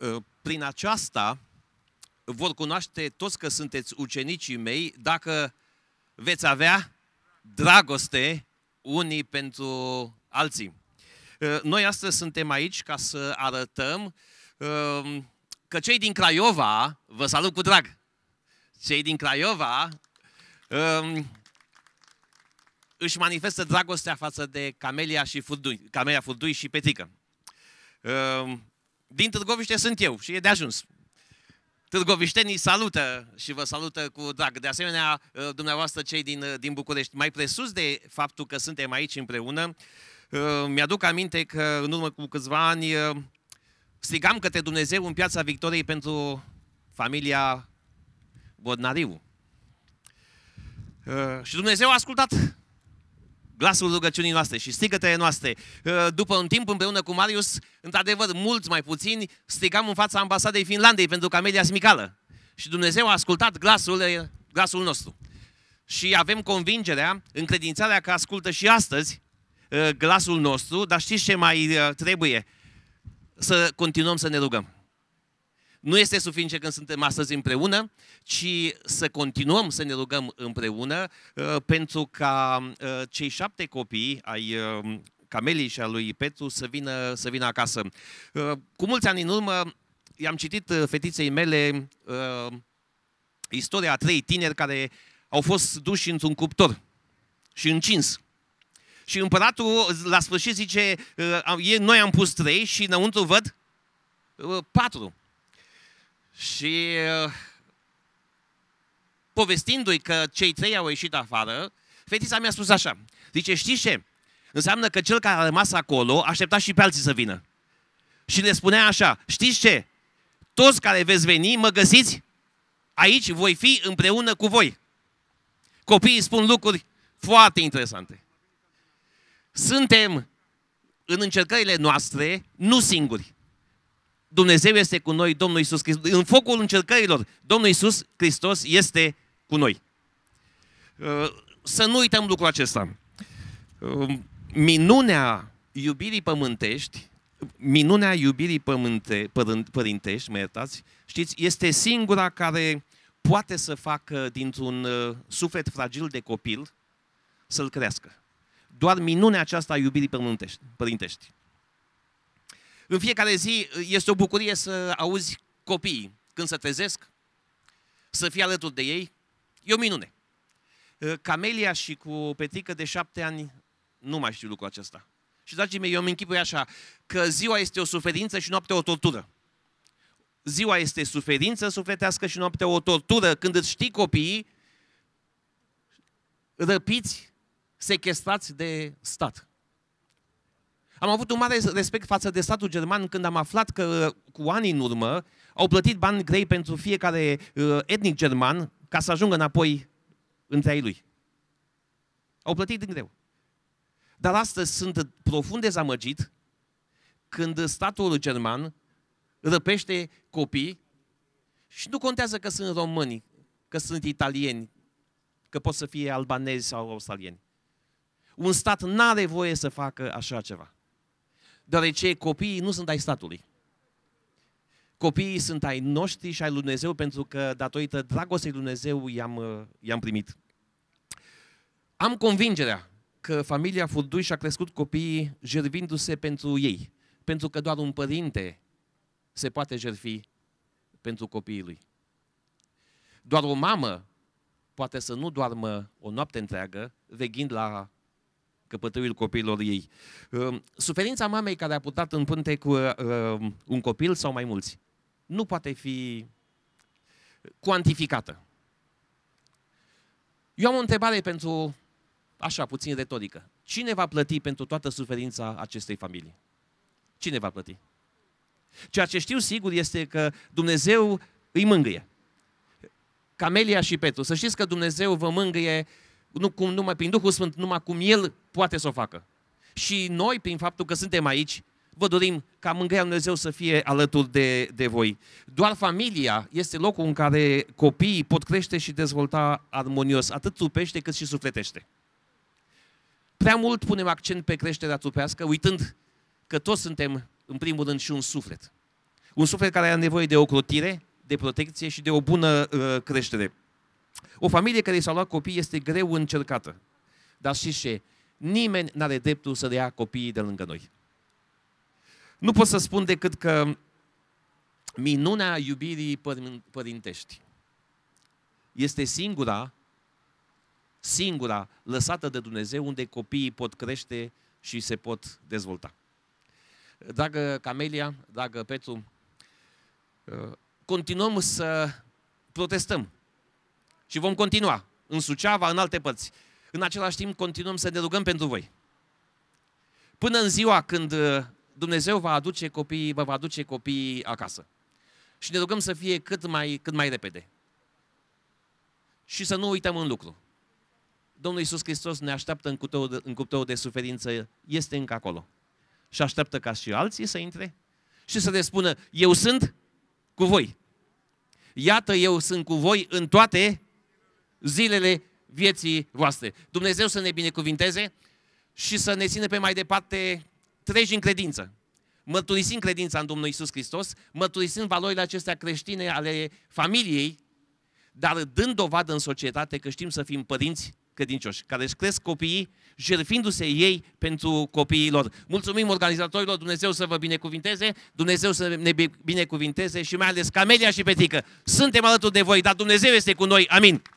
Ă, prin aceasta vor cunoaște toți că sunteți ucenicii mei dacă veți avea dragoste unii pentru alții. Ă, noi astăzi suntem aici ca să arătăm ă, că cei din Craiova, vă salut cu drag, cei din Craiova își manifestă dragostea față de Camelia, și Furdui, Camelia Furdui și Petrică. Din Târgoviște sunt eu și e de ajuns. Târgoviștenii salută și vă salută cu drag. De asemenea, uh, dumneavoastră cei din, uh, din București, mai presus de faptul că suntem aici împreună, uh, mi-aduc aminte că în urmă cu câțiva ani strigam către Dumnezeu în piața Victoriei pentru familia Bodnariu. Și Dumnezeu a ascultat glasul rugăciunii noastre și strigătele noastre. Uh, după un timp împreună cu Marius, într-adevăr, mulți mai puțini, strigam în fața ambasadei Finlandei pentru Camelia Smicală. Și Dumnezeu a ascultat glasul, uh, glasul nostru. Și avem convingerea, încredințarea că ascultă și astăzi uh, glasul nostru, dar știți ce mai trebuie? Să continuăm să ne rugăm. Nu este suficient când suntem astăzi împreună, ci să continuăm să ne rugăm împreună uh, pentru ca uh, cei șapte copii ai uh, Camelii și a lui Petru să vină, să vină acasă. Cu mulți ani în urmă i-am citit fetiței mele istoria a trei tineri care au fost duși într-un cuptor și încins. Și împăratul la sfârșit zice, noi am pus trei și înăuntru văd patru. Și uh, povestindu-i că cei trei au ieșit afară, fetița mi-a spus așa, zice, știi ce? Înseamnă că cel care a rămas acolo aștepta și pe alții să vină. Și le spunea așa, știți ce? Toți care veți veni, mă găsiți, aici voi fi împreună cu voi. Copiii spun lucruri foarte interesante. Suntem în încercările noastre, nu singuri. Dumnezeu este cu noi, Domnul Isus Hristos. În focul încercărilor, Domnul Isus Hristos este cu noi. Să nu uităm lucrul acesta. Minunea iubirii pământești, minunea iubirii pământe, părintești, mă iertați, știți, este singura care poate să facă dintr-un uh, suflet fragil de copil să-l crească. Doar minunea aceasta a iubirii pământești, părintești. În fiecare zi uh, este o bucurie să auzi copiii când se trezesc, să fii alături de ei. E o minune. Uh, Camelia și cu o de șapte ani nu mai știu lucrul acesta. Și, dragii mei, eu îmi închipui așa, că ziua este o suferință și noaptea o tortură. Ziua este suferință sufletească și noaptea o tortură. Când îți știi copiii răpiți, sequestrați de stat. Am avut un mare respect față de statul german când am aflat că uh, cu ani în urmă au plătit bani grei pentru fiecare uh, etnic german ca să ajungă înapoi între ei lui. Au plătit din greu. Dar astăzi sunt profund dezamăgit când statul german răpește copii și nu contează că sunt români, că sunt italieni, că pot să fie albanezi sau australieni. Un stat n-are voie să facă așa ceva deoarece copiii nu sunt ai statului. Copiii sunt ai noștri și ai Lui Dumnezeu pentru că datorită dragostei Lui Dumnezeu i-am, uh, i-am primit. Am convingerea că familia Furdui și-a crescut copiii jervindu-se pentru ei, pentru că doar un părinte se poate jertfi pentru copiii lui. Doar o mamă poate să nu doarmă o noapte întreagă veghind la căpătâiul copiilor ei. Ehm, suferința mamei care a putat în pânte cu ehm, un copil sau mai mulți nu poate fi cuantificată. Eu am o întrebare pentru, așa, puțin retorică. Cine va plăti pentru toată suferința acestei familii? Cine va plăti? Ceea ce știu sigur este că Dumnezeu îi mângâie. Camelia și Petru. Să știți că Dumnezeu vă mângâie uh, nu, cum, numai prin Duhul Sfânt, numai cum El poate să o facă. Și noi, prin faptul că suntem aici, vă dorim ca mângâia Dumnezeu să fie alături de, de voi. Doar familia este locul în care copiii pot crește și dezvolta armonios, atât trupește cât și sufletește. Prea mult punem accent pe creșterea trupească, uitând că toți suntem, în primul rând, și un suflet. Un suflet care are nevoie de ocrotire, de protecție și de o bună uh, creștere. O familie care s a luat copii este greu încercată. Dar și ce? Nimeni nu are dreptul să le ia copiii de lângă noi. Nu pot să spun decât că minunea iubirii părintești este singura, singura lăsată de Dumnezeu unde copiii pot crește și se pot dezvolta. Dragă Camelia, dragă Petru, uh, continuăm să protestăm și vom continua în Suceava, în alte părți. În același timp continuăm să ne rugăm pentru voi. Până în ziua când uh, Dumnezeu va aduce copiii, vă va aduce copiii acasă. Și ne rugăm să fie cât mai, cât mai repede. Și să nu uităm un lucru. Domnul Iisus Hristos ne așteaptă în cuptorul, de, în cuptorul de suferință, este încă acolo. Și așteaptă ca și alții să intre și să le spună, eu sunt cu voi. Iată, eu sunt cu voi în toate zilele vieții voastre. Dumnezeu să ne binecuvinteze și să ne țină pe mai departe treji în credință. Mărturisind credința în Domnul Isus Hristos, mărturisind valorile acestea creștine ale familiei, dar dând dovadă în societate că știm să fim părinți credincioși, care își cresc copiii, jertfindu se ei pentru copiii lor. Mulțumim organizatorilor, Dumnezeu să vă binecuvinteze, Dumnezeu să ne binecuvinteze și mai ales Camelia și Petrică. Suntem alături de voi, dar Dumnezeu este cu noi. Amin.